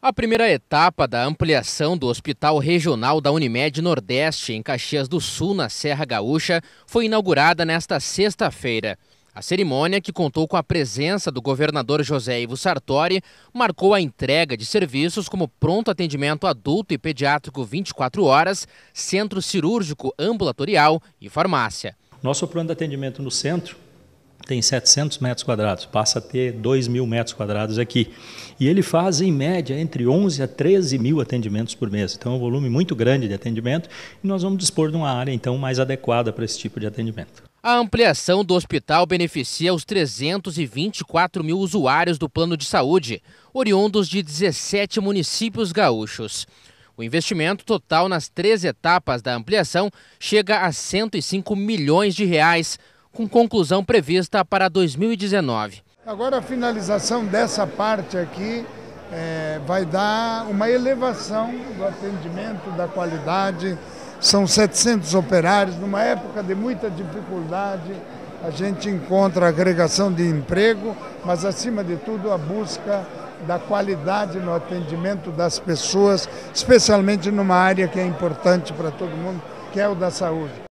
A primeira etapa da ampliação do Hospital Regional da Unimed Nordeste, em Caxias do Sul, na Serra Gaúcha, foi inaugurada nesta sexta-feira. A cerimônia, que contou com a presença do governador José Ivo Sartori, marcou a entrega de serviços como pronto atendimento adulto e pediátrico 24 horas, centro cirúrgico ambulatorial e farmácia. Nosso plano de atendimento no centro tem 700 metros quadrados, passa a ter 2 mil metros quadrados aqui. E ele faz, em média, entre 11 a 13 mil atendimentos por mês. Então, é um volume muito grande de atendimento e nós vamos dispor de uma área, então, mais adequada para esse tipo de atendimento. A ampliação do hospital beneficia os 324 mil usuários do plano de saúde, oriundos de 17 municípios gaúchos. O investimento total nas três etapas da ampliação chega a 105 milhões de reais, com conclusão prevista para 2019. Agora a finalização dessa parte aqui é, vai dar uma elevação do atendimento, da qualidade. São 700 operários, numa época de muita dificuldade, a gente encontra agregação de emprego, mas acima de tudo a busca da qualidade no atendimento das pessoas, especialmente numa área que é importante para todo mundo, que é o da saúde.